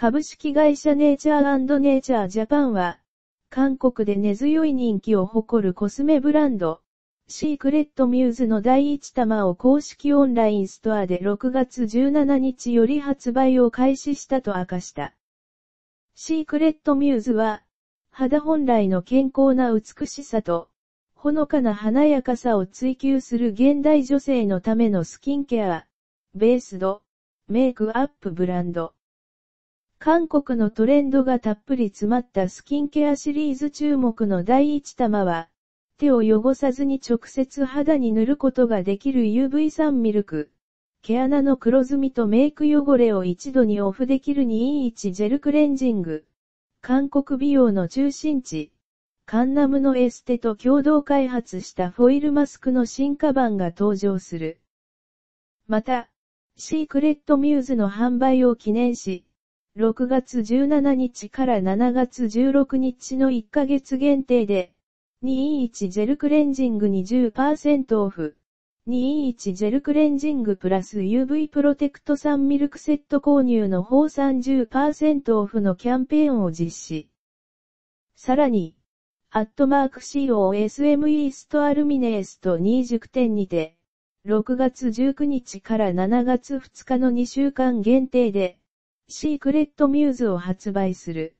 株式会社ネイチャーネイチャージャパンは、韓国で根強い人気を誇るコスメブランド、シークレットミューズの第一弾を公式オンラインストアで6月17日より発売を開始したと明かした。シークレットミューズは、肌本来の健康な美しさと、ほのかな華やかさを追求する現代女性のためのスキンケア、ベースド、メイクアップブランド。韓国のトレンドがたっぷり詰まったスキンケアシリーズ注目の第一弾は、手を汚さずに直接肌に塗ることができる UV3 ミルク。毛穴の黒ずみとメイク汚れを一度にオフできる2-1ジェルクレンジング。韓国美容の中心地。カンナムのエステと共同開発したフォイルマスクの進化版が登場する。また、シークレットミューズの販売を記念し、6月17日から7月16日の1ヶ月限定で、2ン1ジェルクレンジング20%オフ。2ン1ジェルクレンジングプラス UV プロテクト3ミルクセット購入の方30%オフのキャンペーンを実施。さらに、アットマーク COSM e ストアルミネースト2塾店にて、6月19日から7月2日の2週間限定で、シークレットミューズを発売する。